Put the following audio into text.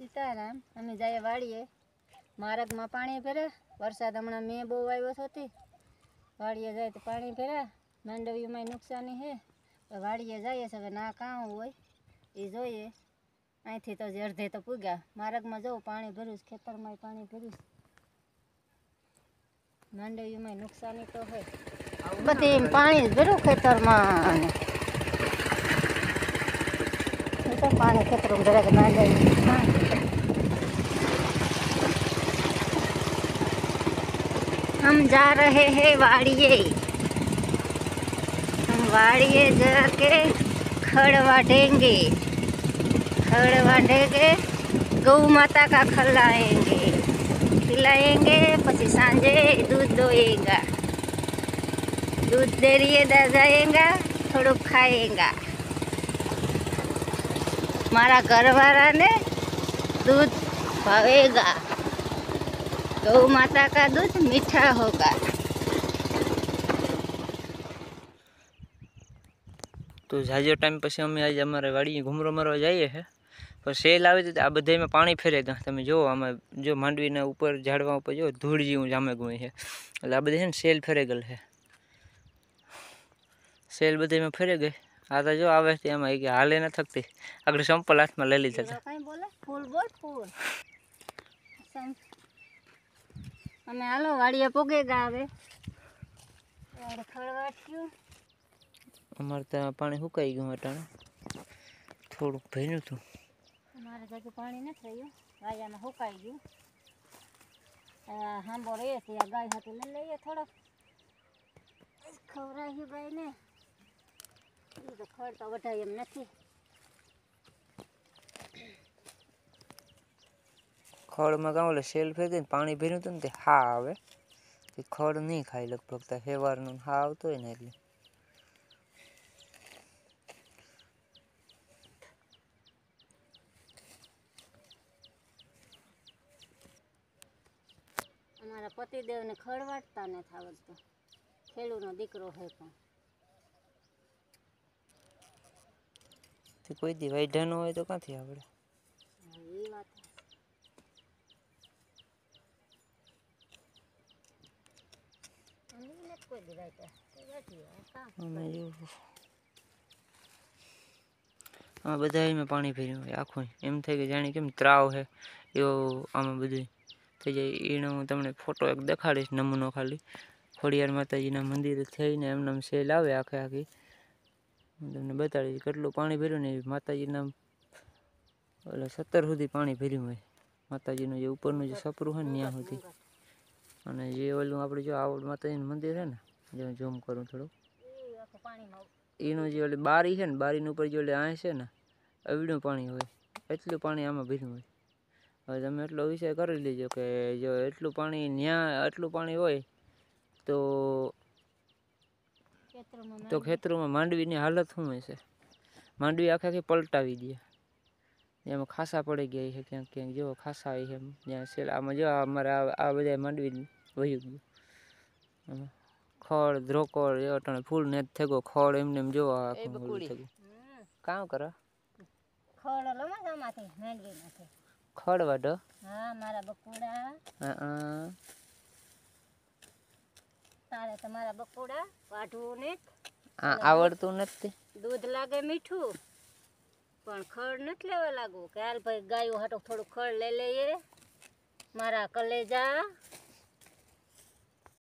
સીતારામ અમે જઈએ વાડીએ મારગમાં પાણી ફેરે વરસાદ હમણાં મેં બહુ આવ્યો થતી વાડીએ જાય તો પાણી ફેરે માંડવીમાં નુકસાની છે વાડીએ જઈએ છે હવે ના કાં હોય એ જોઈએ અહીંથી તો જે અડધે તો પૂગ્યા મારગમાં જવું પાણી ભર્યું ખેતરમાં પાણી ભરીશ માંડવીમાં નુકસાની તો હોય બધી પાણી ભર્યું ખેતરમાં પાણી ખેતરમાં જરાક માંડવી हम जा रहे हैं वाड़िए हम वाड़िए जाके खड़ बाटेंगे खड़ बाटेंगे गौ माता का खल लाएंगे खिलाएंगे पची सांझे दूध दोएगा दूध दे रही जाएगा थोड़ा खाएगा हमारा घर वाला ने दूध पाएगा गौ तो माता का दूध मीठा होगा तो झाजो टाइम पे अमे आज अमार वाड़ी घूमरो मरवा जाइए है पर सेल आए तो आ बधाई में पानी फेरे दें तुम जो आम जो मांडवी ने ऊपर झाड़वा पर जो धूल जीव जामे गुए है अल आ बधाई सेल फेरे गल है सेल बधाई में फेरे गए आ तो जो आवे थे आम एक हाल ना थकती अगर संपल हाथ में ले ली थे અને હાલો વાડીએ પોગે ગયા હવે અમારે ત્યાં પાણી સુકાઈ ગયું અટાણે થોડુંક ભર્યું હતું અમારે જાગું પાણી નથી રહ્યું વાયામાં સુકાઈ ગયું હાંબો રહીએ છીએ ગાય હાથે લઈ લઈએ થોડોક ખવરાય ભાઈને ખડ તો વધારે એમ નથી ખડમાં કાં ઓલે શેલ ફેંકીને પાણી ભર્યું હતું ને તે હા આવે તે ખડ નહીં ખાય લગભગ તો હેવારનું હા આવતો હોય ને એટલે અમારા પતિદેવને ખડ વાટતા નથી આવડતો ખેડૂનો દીકરો હે પણ તે કોઈ દી વાઢ્યા ન હોય તો ક્યાંથી આવડે આ દીધા કે બધા એમાં પાણી ફેર્યું હોય આખું એમ થઈ કે જાણે કેમ ત્રાવ છે એવો આમાં બધું થઈ જાય એનો હું તમને ફોટો એક દેખાડીશ નમૂનો ખાલી ખોડિયાર માતાજીના મંદિરે થઈને એમને સેલ આવે આખે આખી હું તમને બતાડીશ કેટલું પાણી ભર્યું ને માતાજીના એટલે સત્તર સુધી પાણી ભર્યું હોય માતાજીનું જે ઉપરનું જે સપરું હોય ને ત્યાં સુધી અને જે ઓલું આપણે જો આવડ માતાજીનું મંદિર છે ને જે ઝૂમ કરું થોડું એનું જે ઓલી બારી છે ને બારીની ઉપર જે ઓલી આ છે ને અવડું પાણી હોય એટલું પાણી આમાં ભીનું હોય હવે તમે એટલો વિષય કરી લેજો કે જો એટલું પાણી ન્યા એટલું પાણી હોય તો તો ખેતરોમાં માંડવીની હાલત શું હશે માંડવી આખે આખી પલટાવી દે એમાં ખાસા પડી ગયા છે ક્યાંક ક્યાંક જેવો ખાસા હોય છે ત્યાં સેલ આમાં જો અમારે આ બધા માંડવી વહી ગયું ખડ ધ્રોકળ એવો ટાણે ફૂલ ને થેગો ખડ એમને એમ જોવા આખું કામ કરો ખડ લો ખડ વાઢો મારા બકુડા હા તારે તમારા બકુડા વાઢવું ને આવડતું નથી દૂધ લાગે મીઠું પણ ખડ નથી લેવા લાગવું કે હાલ ભાઈ ગાયો હાટો થોડું ખડ લઈ લઈએ મારા કલેજા